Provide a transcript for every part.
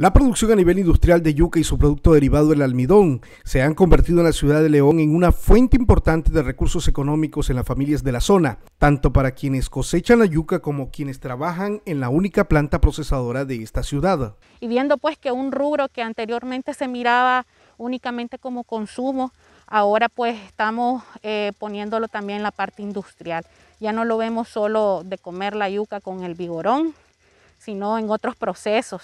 La producción a nivel industrial de yuca y su producto derivado el almidón se han convertido en la ciudad de León en una fuente importante de recursos económicos en las familias de la zona, tanto para quienes cosechan la yuca como quienes trabajan en la única planta procesadora de esta ciudad. Y viendo pues que un rubro que anteriormente se miraba únicamente como consumo, ahora pues estamos eh, poniéndolo también en la parte industrial. Ya no lo vemos solo de comer la yuca con el vigorón, sino en otros procesos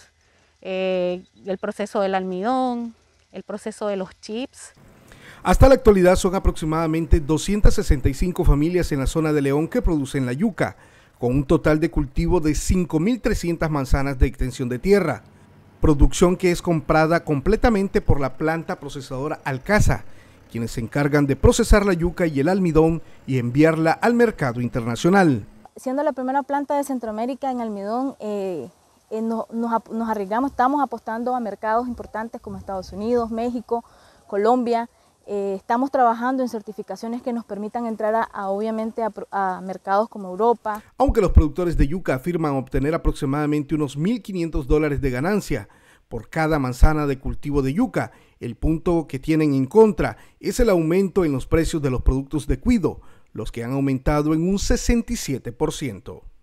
eh, el proceso del almidón, el proceso de los chips. Hasta la actualidad son aproximadamente 265 familias en la zona de León que producen la yuca, con un total de cultivo de 5.300 manzanas de extensión de tierra, producción que es comprada completamente por la planta procesadora Alcaza, quienes se encargan de procesar la yuca y el almidón y enviarla al mercado internacional. Siendo la primera planta de Centroamérica en almidón, eh, eh, nos, arriesgamos, estamos apostando a mercados importantes como Estados Unidos, México, Colombia. Eh, estamos trabajando en certificaciones que nos permitan entrar a, obviamente a, mercados como Europa. Aunque los productores de yuca afirman obtener aproximadamente unos 1.500 dólares de ganancia por cada manzana de cultivo de yuca, el punto que tienen en contra es el aumento en los precios de los productos de cuido, los que han aumentado en un 67%.